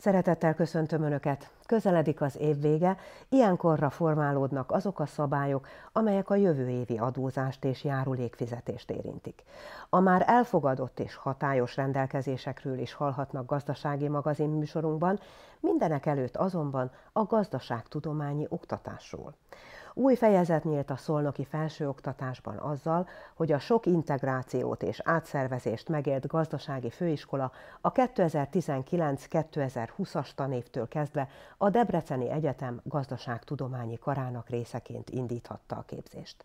Szeretettel köszöntöm Önöket! Közeledik az év vége, ilyenkorra formálódnak azok a szabályok, amelyek a jövő évi adózást és járulékfizetést érintik. A már elfogadott és hatályos rendelkezésekről is hallhatnak gazdasági magazin műsorunkban, mindenek előtt azonban a gazdaságtudományi oktatásról. Új fejezet nyílt a szolnoki felsőoktatásban azzal, hogy a sok integrációt és átszervezést megélt gazdasági főiskola a 2019-2020-as tanévtől kezdve a Debreceni Egyetem gazdaságtudományi karának részeként indíthatta a képzést.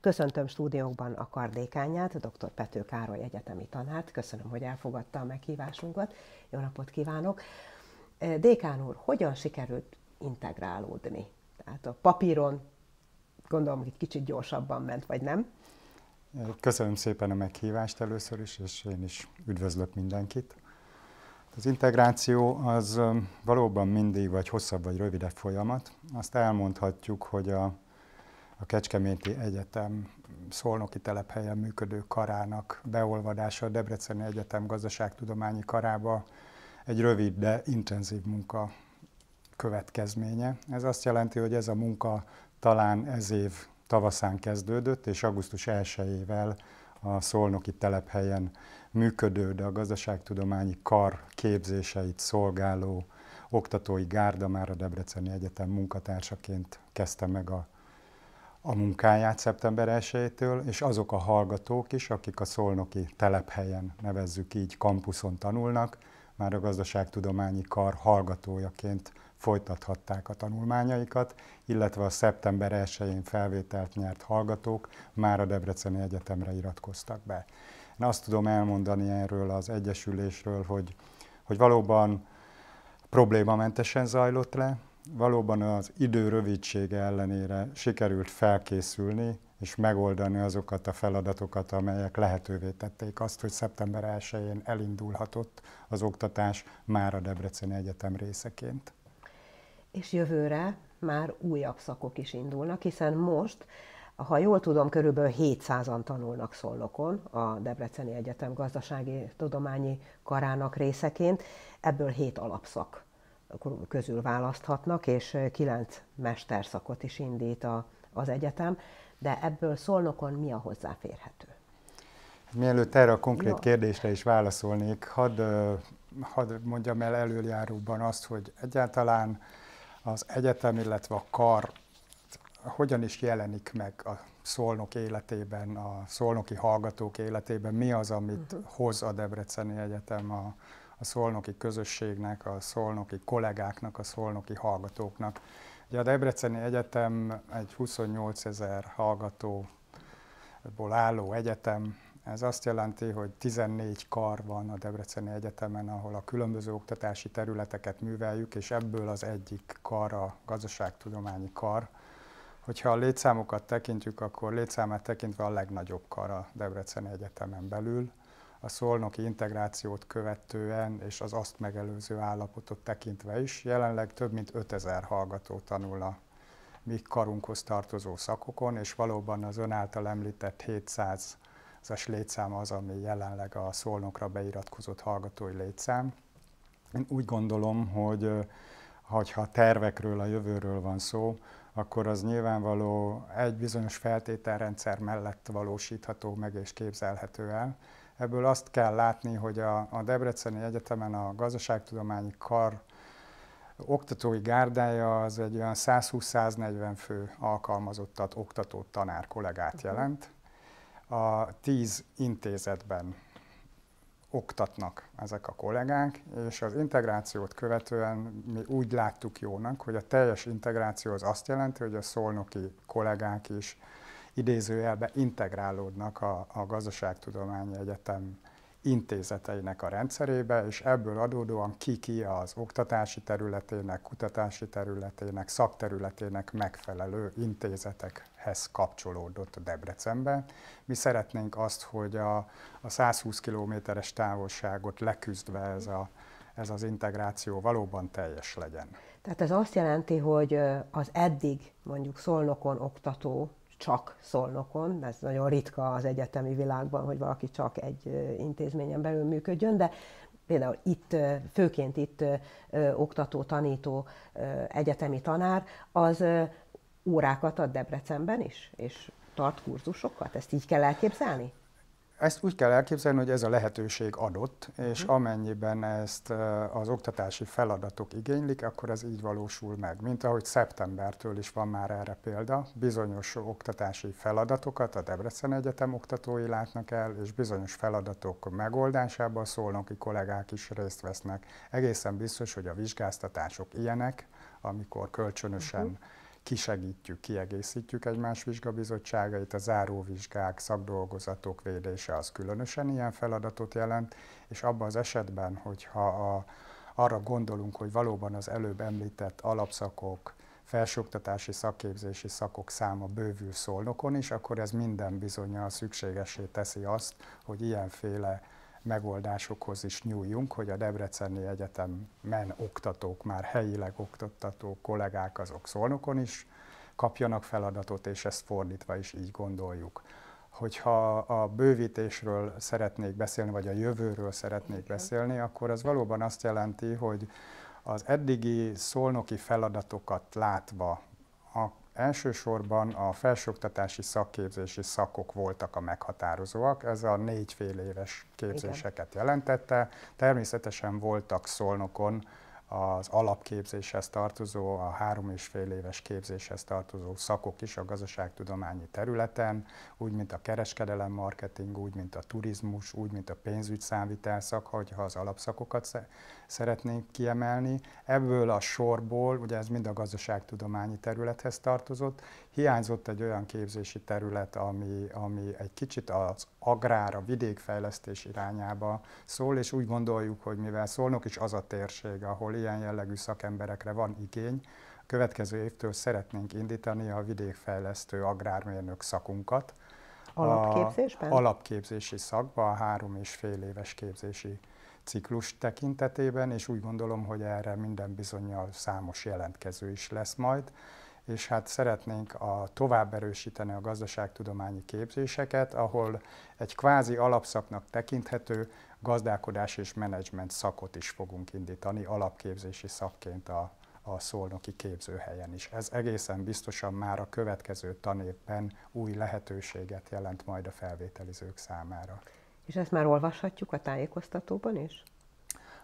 Köszöntöm stúdiókban a kardékányát, dr. Pető Károly egyetemi tanárt. Köszönöm, hogy elfogadta a meghívásunkat. Jó napot kívánok! Dékán úr, hogyan sikerült integrálódni? Tehát a papíron gondolom, hogy egy kicsit gyorsabban ment, vagy nem. Köszönöm szépen a meghívást először is, és én is üdvözlök mindenkit. Az integráció az valóban mindig vagy hosszabb vagy rövidebb folyamat. Azt elmondhatjuk, hogy a, a Kecskeméti Egyetem szolnoki telephelyen működő karának beolvadása a Debreceni Egyetem gazdaságtudományi karába egy rövid, de intenzív munka következménye. Ez azt jelenti, hogy ez a munka talán ez év tavaszán kezdődött, és augusztus 1-ével a szolnoki telephelyen működő, de a gazdaságtudományi kar képzéseit szolgáló oktatói gárda már a Debreceni Egyetem munkatársaként kezdte meg a, a munkáját szeptember 1-től, és azok a hallgatók is, akik a szolnoki telephelyen, nevezzük így, kampuszon tanulnak, már a gazdaságtudományi kar hallgatójaként folytathatták a tanulmányaikat, illetve a szeptember 1-én felvételt nyert hallgatók már a Debreceni Egyetemre iratkoztak be. Én azt tudom elmondani erről az egyesülésről, hogy, hogy valóban problémamentesen zajlott le, valóban az idő rövidsége ellenére sikerült felkészülni, és megoldani azokat a feladatokat, amelyek lehetővé tették azt, hogy szeptember 1-én elindulhatott az oktatás már a Debreceni Egyetem részeként és jövőre már újabb szakok is indulnak, hiszen most, ha jól tudom, körülbelül 700-an tanulnak Szolnokon a Debreceni Egyetem gazdasági tudományi karának részeként, ebből 7 alapszak közül választhatnak, és 9 mesterszakot is indít a, az egyetem, de ebből Szolnokon mi a hozzáférhető? Mielőtt erre a konkrét Jó. kérdésre is válaszolnék, hadd, hadd mondjam el előjáróban azt, hogy egyáltalán az egyetem, illetve a kar hogyan is jelenik meg a szolnok életében, a szolnoki hallgatók életében, mi az, amit uh-huh. hoz a Debreceni Egyetem a, a szolnoki közösségnek, a szolnoki kollégáknak, a szolnoki hallgatóknak. Ugye a Debreceni Egyetem egy 28 ezer hallgatóból álló egyetem, ez azt jelenti, hogy 14 kar van a Debreceni Egyetemen, ahol a különböző oktatási területeket műveljük, és ebből az egyik kar a gazdaságtudományi kar. Hogyha a létszámokat tekintjük, akkor létszámát tekintve a legnagyobb kar a Debreceni Egyetemen belül. A szolnoki integrációt követően és az azt megelőző állapotot tekintve is jelenleg több mint 5000 hallgató tanul a mi karunkhoz tartozó szakokon, és valóban az ön által említett 700 as létszám az, ami jelenleg a szolnokra beiratkozott hallgatói létszám. Én úgy gondolom, hogy ha tervekről, a jövőről van szó, akkor az nyilvánvaló egy bizonyos feltételrendszer mellett valósítható meg és képzelhető el. Ebből azt kell látni, hogy a, Debreceni Egyetemen a gazdaságtudományi kar oktatói gárdája az egy olyan 120-140 fő alkalmazottat, oktató tanár kollégát jelent a tíz intézetben oktatnak ezek a kollégák, és az integrációt követően mi úgy láttuk jónak, hogy a teljes integráció az azt jelenti, hogy a szolnoki kollégák is idézőjelbe integrálódnak a, a Gazdaságtudományi Egyetem intézeteinek a rendszerébe, és ebből adódóan ki-ki az oktatási területének, kutatási területének, szakterületének megfelelő intézetekhez kapcsolódott Debrecenben. Mi szeretnénk azt, hogy a, a 120 kilométeres távolságot leküzdve ez, a, ez az integráció valóban teljes legyen. Tehát ez azt jelenti, hogy az eddig mondjuk szolnokon oktató csak szolnokon, ez nagyon ritka az egyetemi világban, hogy valaki csak egy intézményen belül működjön, de például itt, főként itt oktató, tanító, egyetemi tanár, az órákat ad Debrecenben is, és tart kurzusokat? Ezt így kell elképzelni? Ezt úgy kell elképzelni, hogy ez a lehetőség adott, és mhm. amennyiben ezt az oktatási feladatok igénylik, akkor ez így valósul meg. Mint ahogy szeptembertől is van már erre példa, bizonyos oktatási feladatokat a Debrecen Egyetem oktatói látnak el, és bizonyos feladatok megoldásában hogy kollégák is részt vesznek. Egészen biztos, hogy a vizsgáztatások ilyenek, amikor kölcsönösen uh-huh kisegítjük, kiegészítjük egymás vizsgabizottságait, a záróvizsgák, szakdolgozatok védése az különösen ilyen feladatot jelent, és abban az esetben, hogyha a, arra gondolunk, hogy valóban az előbb említett alapszakok, felsőoktatási szakképzési szakok száma bővül szolnokon is, akkor ez minden bizonyal szükségesé teszi azt, hogy ilyenféle megoldásokhoz is nyúljunk, hogy a Debreceni Egyetem men oktatók, már helyileg oktató kollégák azok szolnokon is kapjanak feladatot, és ezt fordítva is így gondoljuk. Hogyha a bővítésről szeretnék beszélni, vagy a jövőről szeretnék beszélni, akkor az valóban azt jelenti, hogy az eddigi szolnoki feladatokat látva, Elsősorban a felsőoktatási szakképzési szakok voltak a meghatározóak, ez a négy fél éves képzéseket Igen. jelentette. Természetesen voltak szolnokon az alapképzéshez tartozó, a három és fél éves képzéshez tartozó szakok is a gazdaságtudományi területen, úgy, mint a kereskedelem marketing, úgy, mint a turizmus, úgy, mint a pénzügy szak, hogyha az alapszakokat szeretnénk kiemelni. Ebből a sorból, ugye ez mind a gazdaságtudományi területhez tartozott, hiányzott egy olyan képzési terület, ami, ami egy kicsit az agrár, a vidékfejlesztés irányába szól, és úgy gondoljuk, hogy mivel szólnok is az a térség, ahol ilyen jellegű szakemberekre van igény, következő évtől szeretnénk indítani a vidékfejlesztő agrármérnök szakunkat, Alapképzésben? A alapképzési szakban, a három és fél éves képzési ciklus tekintetében, és úgy gondolom, hogy erre minden bizonyal számos jelentkező is lesz majd és hát szeretnénk a, tovább erősíteni a gazdaságtudományi képzéseket, ahol egy kvázi alapszaknak tekinthető gazdálkodás és menedzsment szakot is fogunk indítani alapképzési szakként a, a szolnoki képzőhelyen is. Ez egészen biztosan már a következő tanévben új lehetőséget jelent majd a felvételizők számára. És ezt már olvashatjuk a tájékoztatóban is?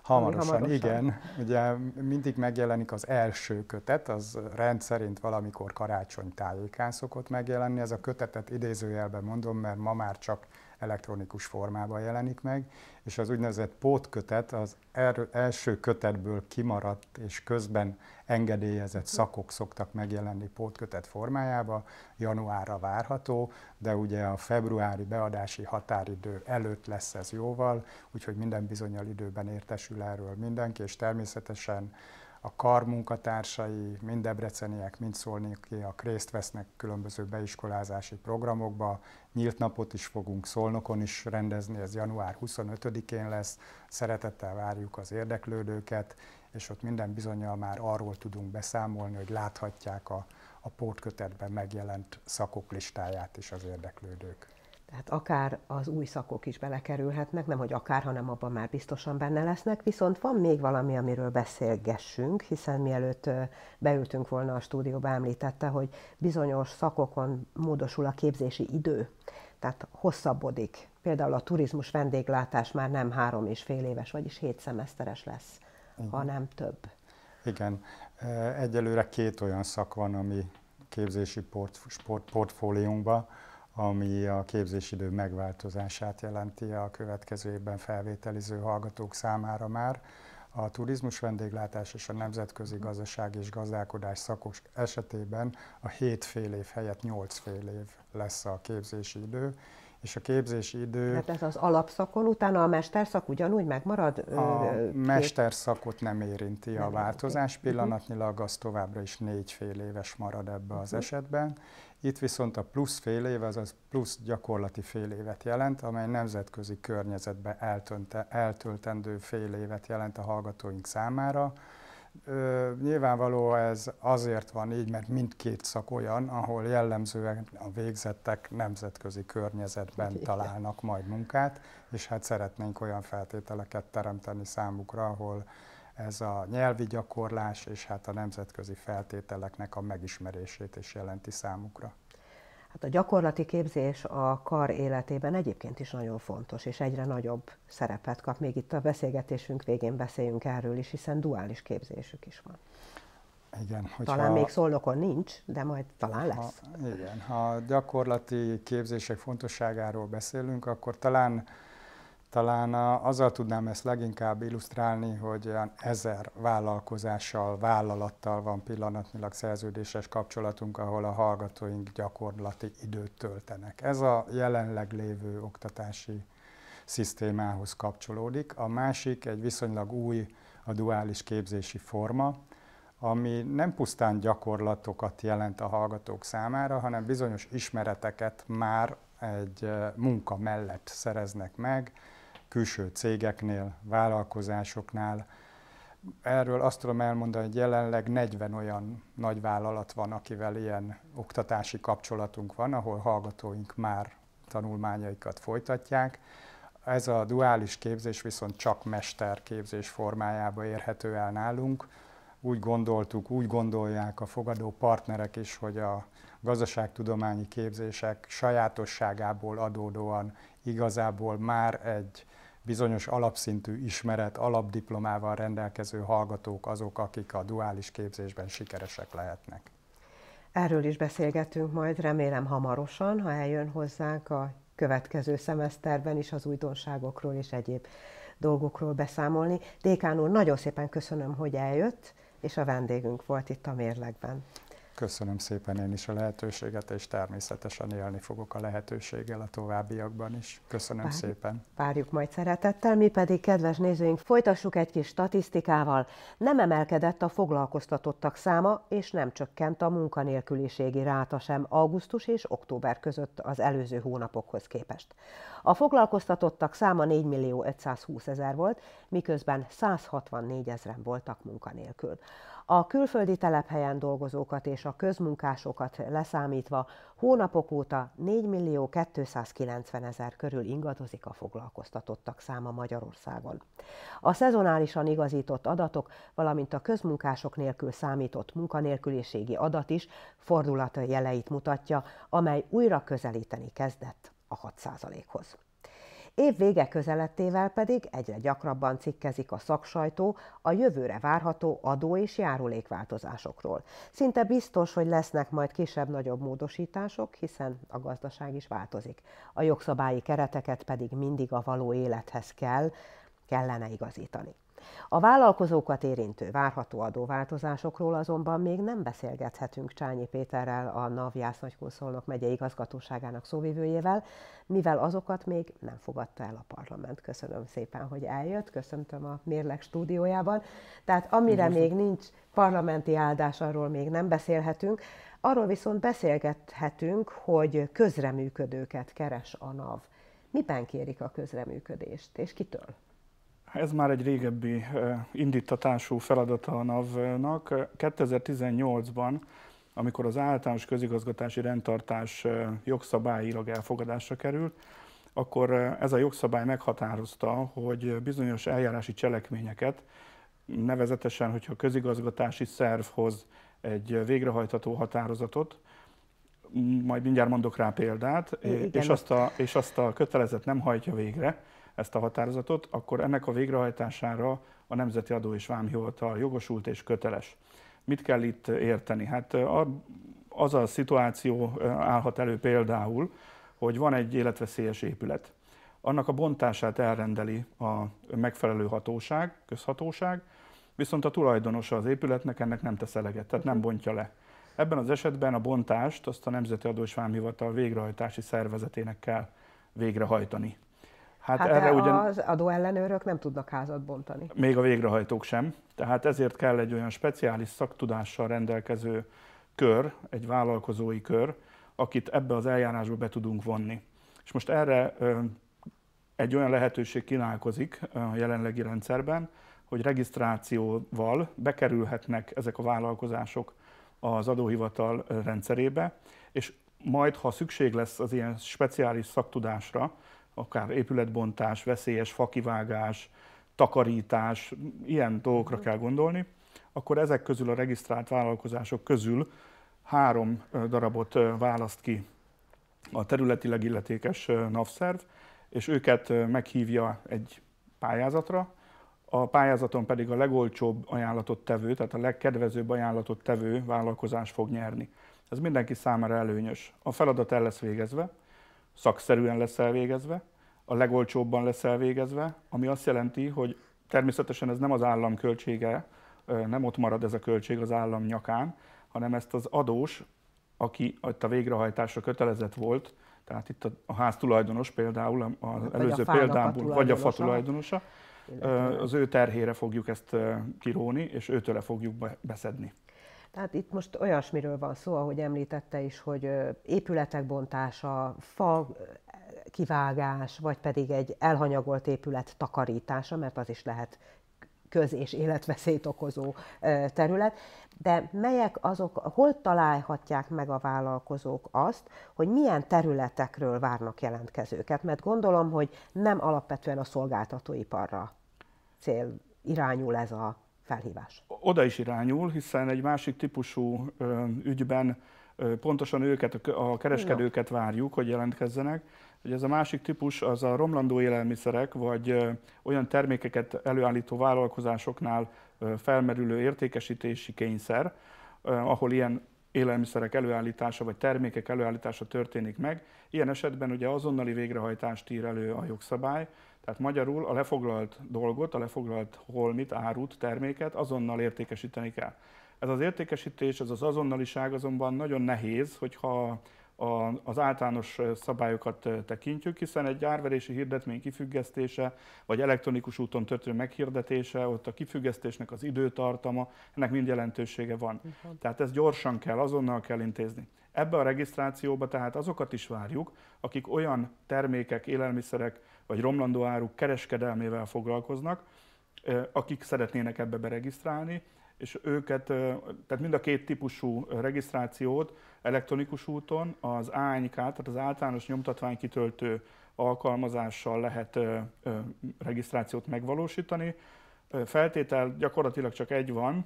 Hamarosan, hamarosan, igen. Ugye mindig megjelenik az első kötet, az rendszerint valamikor karácsony tájékán szokott megjelenni. Ez a kötetet idézőjelben mondom, mert ma már csak elektronikus formában jelenik meg, és az úgynevezett pótkötet az er-, első kötetből kimaradt és közben engedélyezett szakok szoktak megjelenni pótkötet formájába, januárra várható, de ugye a februári beadási határidő előtt lesz ez jóval, úgyhogy minden bizonyal időben értesül erről mindenki, és természetesen a kar munkatársai, mind debreceniek, mind szolnokiak részt vesznek különböző beiskolázási programokba. Nyílt napot is fogunk Szolnokon is rendezni, ez január 25-én lesz. Szeretettel várjuk az érdeklődőket, és ott minden bizonyal már arról tudunk beszámolni, hogy láthatják a, a pótkötetben megjelent szakok listáját is az érdeklődők. Tehát akár az új szakok is belekerülhetnek, nem hogy akár, hanem abban már biztosan benne lesznek. Viszont van még valami, amiről beszélgessünk, hiszen mielőtt beültünk volna a stúdióba, említette, hogy bizonyos szakokon módosul a képzési idő, tehát hosszabbodik. Például a turizmus vendéglátás már nem három és fél éves, vagyis hét szemeszteres lesz, Igen. Mhm. hanem több. Igen. Egyelőre két olyan szak van, ami képzési port, sport, ami a képzésidő megváltozását jelenti a következő évben felvételiző hallgatók számára már. A turizmus vendéglátás és a nemzetközi gazdaság és gazdálkodás szakos esetében a 7 fél év helyett 8 fél év lesz a képzési idő, és a képzési idő... Tehát ez az alapszakon, utána a mesterszak ugyanúgy megmarad? A mesterszakot nem érinti nem a változás, érinti. Mhm. pillanatnyilag az továbbra is négy fél éves marad ebbe az uh-huh. esetben. Itt viszont a plusz fél év, az plusz gyakorlati fél évet jelent, amely nemzetközi környezetbe eltönte, eltöltendő fél évet jelent a hallgatóink számára, Ö, nyilvánvaló ez azért van így, mert mindkét szak olyan, ahol jellemzően a végzettek nemzetközi környezetben találnak majd munkát, és hát szeretnénk olyan feltételeket teremteni számukra, ahol ez a nyelvi gyakorlás és hát a nemzetközi feltételeknek a megismerését is jelenti számukra. Hát a gyakorlati képzés a kar életében egyébként is nagyon fontos, és egyre nagyobb szerepet kap. Még itt a beszélgetésünk végén beszéljünk erről is, hiszen duális képzésük is van. Igen, hogyha, talán még szolnokon nincs, de majd talán lesz. Ha, igen, ha gyakorlati képzések fontosságáról beszélünk, akkor talán talán azzal tudnám ezt leginkább illusztrálni, hogy olyan ezer vállalkozással, vállalattal van pillanatnyilag szerződéses kapcsolatunk, ahol a hallgatóink gyakorlati időt töltenek. Ez a jelenleg lévő oktatási szisztémához kapcsolódik. A másik egy viszonylag új, a duális képzési forma, ami nem pusztán gyakorlatokat jelent a hallgatók számára, hanem bizonyos ismereteket már egy eh, munka mellett szereznek meg, külső cégeknél, vállalkozásoknál. Erről azt tudom elmondani, hogy jelenleg 40 olyan nagy vállalat van, akivel ilyen oktatási kapcsolatunk van, ahol hallgatóink már tanulmányaikat folytatják. Ez a duális képzés viszont csak mesterképzés formájába érhető el nálunk. Úgy gondoltuk, úgy gondolják a fogadó partnerek is, hogy a gazdaságtudományi képzések sajátosságából adódóan igazából már egy bizonyos alapszintű ismeret, alapdiplomával rendelkező hallgatók azok, akik a duális képzésben sikeresek lehetnek. Erről is beszélgetünk majd, remélem hamarosan, ha eljön hozzánk a következő szemeszterben is az újdonságokról és egyéb dolgokról beszámolni. Dékán úr, nagyon szépen köszönöm, hogy eljött, és a vendégünk volt itt a mérlegben. Köszönöm szépen én is a lehetőséget, és természetesen élni fogok a lehetőséggel a továbbiakban is. Köszönöm Vár, szépen. Várjuk majd szeretettel, mi pedig, kedves nézőink, folytassuk egy kis statisztikával. Nem emelkedett a foglalkoztatottak száma, és nem csökkent a munkanélküliségi ráta sem augusztus és október között az előző hónapokhoz képest. A foglalkoztatottak száma 4 millió 520 ezer volt, miközben 164 ezeren voltak munkanélkül. A külföldi telephelyen dolgozókat és a közmunkásokat leszámítva hónapok óta 4 millió 290 ezer körül ingadozik a foglalkoztatottak száma Magyarországon. A szezonálisan igazított adatok, valamint a közmunkások nélkül számított munkanélküliségi adat is fordulata jeleit mutatja, amely újra közelíteni kezdett a 6%-hoz. Év vége közelettével pedig egyre gyakrabban cikkezik a szaksajtó a jövőre várható adó és járulékváltozásokról. Szinte biztos, hogy lesznek majd kisebb-nagyobb módosítások, hiszen a gazdaság is változik. A jogszabályi kereteket pedig mindig a való élethez kell, kellene igazítani. A vállalkozókat érintő várható adóváltozásokról azonban még nem beszélgethetünk Csányi Péterrel, a NAV Jász Nagykonszolnok megyei igazgatóságának szóvivőjével, mivel azokat még nem fogadta el a parlament. Köszönöm szépen, hogy eljött, köszöntöm a Mérleg stúdiójában. Tehát amire még nincs parlamenti áldás, arról még nem beszélhetünk. Arról viszont beszélgethetünk, hogy közreműködőket keres a NAV. Miben kérik a közreműködést, és kitől? Ez már egy régebbi indítatású feladata a NAV-nak. 2018-ban, amikor az általános közigazgatási rendtartás jogszabályilag elfogadásra került, akkor ez a jogszabály meghatározta, hogy bizonyos eljárási cselekményeket, nevezetesen, hogyha a közigazgatási szerv hoz egy végrehajtható határozatot, majd mindjárt mondok rá példát, Igen. és azt, a, és azt a kötelezet nem hajtja végre, ezt a határozatot, akkor ennek a végrehajtására a Nemzeti Adó és Vámhivatal jogosult és köteles. Mit kell itt érteni? Hát az a szituáció állhat elő például, hogy van egy életveszélyes épület. Annak a bontását elrendeli a megfelelő hatóság, közhatóság, viszont a tulajdonosa az épületnek ennek nem tesz eleget, tehát nem bontja le. Ebben az esetben a bontást azt a Nemzeti Adó és Vámhivatal végrehajtási szervezetének kell végrehajtani. Hát, hát erre ugyan... az adóellenőrök nem tudnak házat bontani. Még a végrehajtók sem. Tehát ezért kell egy olyan speciális szaktudással rendelkező kör, egy vállalkozói kör, akit ebbe az eljárásba be tudunk vonni. És most erre egy olyan lehetőség kínálkozik a jelenlegi rendszerben, hogy regisztrációval bekerülhetnek ezek a vállalkozások az adóhivatal rendszerébe, és majd, ha szükség lesz az ilyen speciális szaktudásra, akár épületbontás, veszélyes fakivágás, takarítás, ilyen dolgokra mhm. kell gondolni, akkor ezek közül a regisztrált vállalkozások közül három darabot választ ki a területileg illetékes NAVSZERV, és őket meghívja egy pályázatra, a pályázaton pedig a legolcsóbb ajánlatot tevő, tehát a legkedvezőbb ajánlatot tevő vállalkozás fog nyerni. Ez mindenki számára előnyös. A feladat el lesz végezve, szakszerűen lesz elvégezve, a legolcsóbban lesz elvégezve, ami azt jelenti, hogy természetesen ez nem az állam költsége, nem ott marad ez a költség az állam nyakán, hanem ezt az adós, aki itt a végrehajtásra kötelezett volt, tehát itt a, háztulajdonos, például, az vagy előző példámból, vagy a fatulajdonosa, az ő terhére fogjuk ezt kiróni, és őtőle fogjuk beszedni. Tehát itt most olyasmiről van szó, ahogy említette is, hogy épületek bontása, fa kivágás, vagy pedig egy elhanyagolt épület takarítása, mert az is lehet köz- és életveszélyt okozó terület, de melyek azok, hol találhatják meg a vállalkozók azt, hogy milyen területekről várnak jelentkezőket, mert gondolom, hogy nem alapvetően a szolgáltatóiparra cél irányul ez a felhívás. Oda is irányul, hiszen egy másik típusú ügyben pontosan őket, a kereskedőket várjuk, hogy jelentkezzenek. Ugye ez a másik típus az a romlandó élelmiszerek, vagy olyan termékeket előállító vállalkozásoknál felmerülő értékesítési kényszer, ahol ilyen élelmiszerek előállítása vagy termékek előállítása történik meg. Ilyen esetben ugye azonnali végrehajtást ír elő a jogszabály, tehát magyarul a lefoglalt dolgot, a lefoglalt holmit, árut, terméket azonnal értékesíteni kell. Ez az értékesítés, ez az azonnaliság azonban nagyon nehéz, hogyha az általános szabályokat tekintjük, hiszen egy árverési hirdetmény kifüggesztése, vagy elektronikus úton történő meghirdetése, ott a kifüggesztésnek az időtartama, ennek mind jelentősége van. Tehát ezt gyorsan kell, azonnal kell intézni. Ebbe a regisztrációba tehát azokat is várjuk, akik olyan termékek, élelmiszerek, vagy romlandó áruk kereskedelmével foglalkoznak, akik szeretnének ebbe beregisztrálni, és őket, tehát mind a két típusú regisztrációt elektronikus úton az ANK, tehát az általános nyomtatványkitöltő alkalmazással lehet regisztrációt megvalósítani. Feltétel gyakorlatilag csak egy van,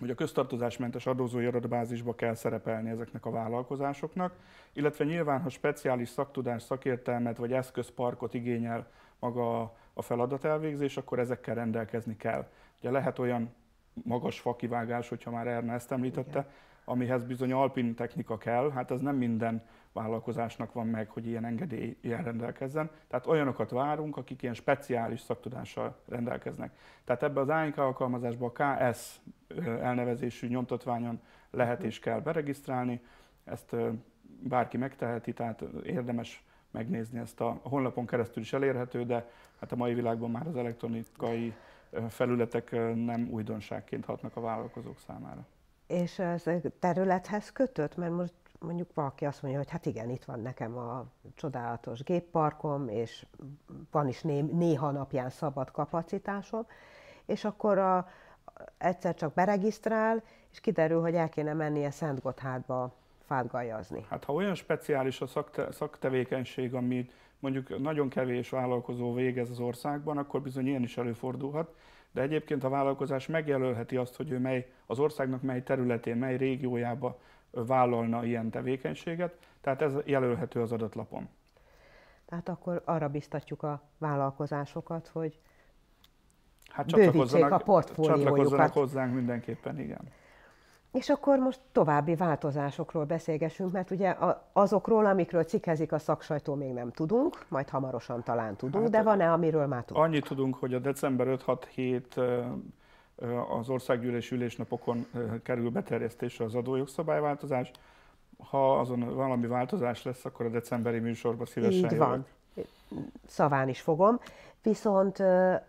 hogy a köztartozásmentes adózói adatbázisba kell szerepelni ezeknek a vállalkozásoknak, illetve nyilván, ha speciális szaktudás, szakértelmet vagy eszközparkot igényel maga a feladat elvégzés, akkor ezekkel rendelkezni kell. Ugye lehet olyan magas fakivágás, hogyha már Erna ezt említette, Igen amihez bizony alpin technika kell, hát ez nem minden vállalkozásnak van meg, hogy ilyen engedélyen rendelkezzen. Tehát olyanokat várunk, akik ilyen speciális szaktudással rendelkeznek. Tehát ebbe az ANK alkalmazásba a KS elnevezésű nyomtatványon lehet mhm. és kell beregisztrálni. Ezt bárki megteheti, tehát érdemes megnézni ezt a honlapon keresztül is elérhető, de hát a mai világban már az elektronikai felületek nem újdonságként hatnak a vállalkozók számára és ez területhez kötött, mert most mondjuk valaki azt mondja, hogy hát igen, itt van nekem a csodálatos gépparkom, és van is néha napján szabad kapacitásom, és akkor a, egyszer csak beregisztrál, és kiderül, hogy el kéne mennie Szent Gotthardba fátgaljazni. Hát ha olyan speciális a szakte, szaktevékenység, amit mondjuk nagyon kevés vállalkozó végez az országban, akkor bizony ilyen is előfordulhat de egyébként a vállalkozás megjelölheti azt, hogy ő mely, az országnak mely területén, mely régiójába vállalna ilyen tevékenységet, tehát ez jelölhető az adatlapon. Tehát akkor arra biztatjuk a vállalkozásokat, hogy hát csatlakozzanak, a portfóliójukat. Csatlakozzanak hozzánk mindenképpen, igen. És akkor most további változásokról beszélgessünk, mert ugye azokról, amikről cikkezik a szaksajtó, még nem tudunk, majd hamarosan talán tudunk, hát, de van-e, amiről már tudunk? Annyit tudunk, hogy a december 5-6-7 az országgyűlés ülésnapokon kerül beterjesztésre az adójogszabályváltozás. Ha azon valami változás lesz, akkor a decemberi műsorban szívesen Így van. Jövök. Szaván is fogom. Viszont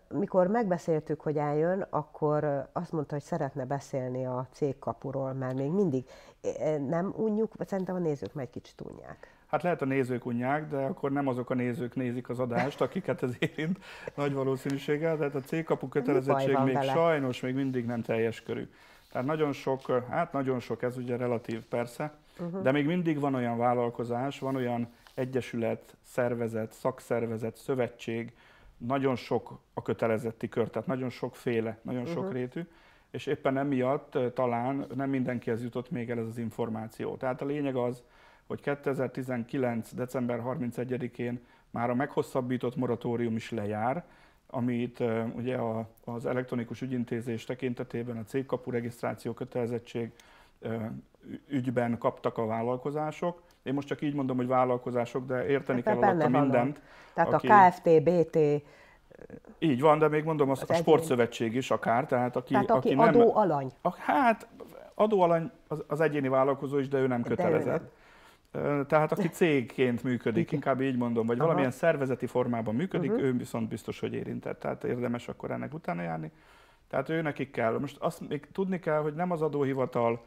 mikor megbeszéltük, hogy eljön, akkor azt mondta, hogy szeretne beszélni a cégkapuról, mert még mindig nem unjuk, szerintem a nézők meg egy kicsit unják. Hát lehet a nézők unják, de akkor nem azok a nézők nézik az adást, akiket ez érint nagy valószínűséggel, tehát a cégkapu kötelezettség még vele? sajnos még mindig nem teljes körű. Tehát nagyon sok, hát nagyon sok, ez ugye relatív persze, uh-huh. de még mindig van olyan vállalkozás, van olyan egyesület, szervezet, szakszervezet, szövetség, nagyon sok a kötelezetti kör, tehát nagyon sokféle, nagyon mhm. sok uh-huh. rétű, és éppen emiatt talán nem mindenkihez jutott még el ez az információ. Tehát a lényeg az, hogy 2019. december 31-én már a meghosszabbított moratórium is lejár, amit ugye a, az elektronikus ügyintézés tekintetében a cégkapu regisztráció kötelezettség ügyben kaptak a vállalkozások, én most csak így mondom, hogy vállalkozások, de érteni hát, kell a mindent. Tehát aki... a KFT, BT, így van, de még mondom, az, az hát a sportszövetség is akár, tehát aki, tehát aki, aki nem... adóalany. A, hát adóalany az, az egyéni vállalkozó is, de ő nem kötelezett. ő nem. Tehát aki cégként működik, inkább így mondom, vagy Aha. valamilyen szervezeti formában működik, uh-huh. ő viszont biztos, hogy érintett. Tehát érdemes akkor ennek utána járni. Tehát ő nekik kell. Most azt még tudni kell, hogy nem az adóhivatal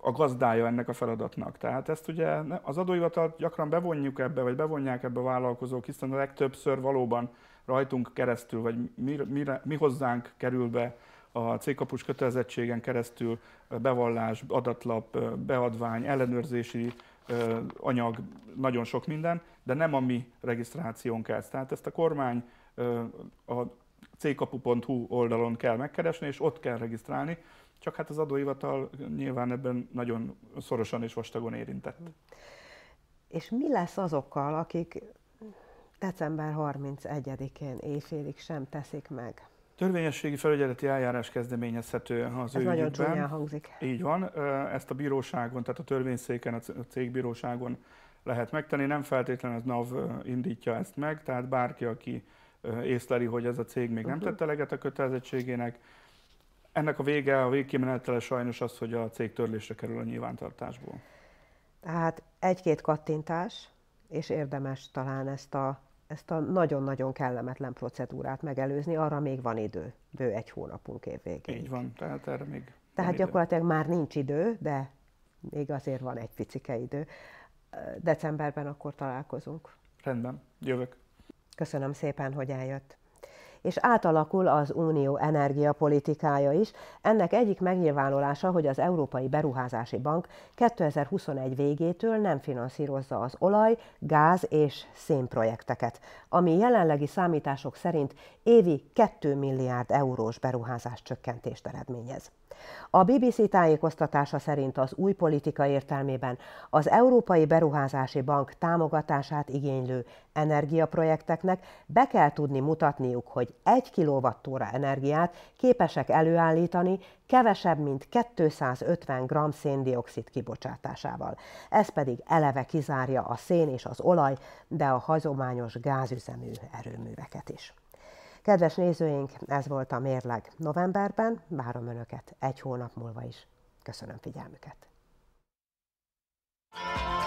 a gazdája ennek a feladatnak. Tehát ezt ugye az adóhivatalt gyakran bevonjuk ebbe, vagy bevonják ebbe a vállalkozók, hiszen a legtöbbször valóban rajtunk keresztül, vagy mi, mi, mi hozzánk kerül be a cégkapus kötelezettségen keresztül bevallás, adatlap, beadvány, ellenőrzési anyag, nagyon sok minden, de nem a mi regisztrációnk ez. Tehát ezt a kormány a ckapu.hu oldalon kell megkeresni, és ott kell regisztrálni, csak hát az adóhivatal nyilván ebben nagyon szorosan és vastagon érintett. És mi lesz azokkal, akik december 31-én éjfélig sem teszik meg? Törvényességi felügyeleti eljárás kezdeményezhető az Ez ő nagyon ügyükben. hangzik. Így van, ezt a bíróságon, tehát a törvényszéken, a cégbíróságon lehet megtenni, nem feltétlenül az NAV indítja ezt meg, tehát bárki, aki észleli, hogy ez a cég még nem tette eleget a kötelezettségének. Ennek a vége, a végkimenetele sajnos az, hogy a cég törlésre kerül a nyilvántartásból. Tehát egy-két kattintás, és érdemes talán ezt a, ezt a nagyon-nagyon kellemetlen procedúrát megelőzni, arra még van idő, bő egy hónapunk év végén. Így van, tehát erre még Tehát van gyakorlatilag idő. már nincs idő, de még azért van egy picike idő. Decemberben akkor találkozunk. Rendben, jövök. Köszönöm szépen, hogy eljött és átalakul az unió energiapolitikája is. Ennek egyik megnyilvánulása, hogy az Európai Beruházási Bank 2021 végétől nem finanszírozza az olaj, gáz és szénprojekteket, ami jelenlegi számítások szerint évi 2 milliárd eurós beruházás csökkentést eredményez. A BBC tájékoztatása szerint az új politika értelmében az Európai Beruházási Bank támogatását igénylő energiaprojekteknek be kell tudni mutatniuk, hogy 1 kWh energiát képesek előállítani kevesebb, mint 250 g széndiokszid kibocsátásával. Ez pedig eleve kizárja a szén és az olaj, de a hazományos gázüzemű erőműveket is. Kedves nézőink, ez volt a mérleg novemberben, várom Önöket egy hónap múlva is. Köszönöm figyelmüket! thank you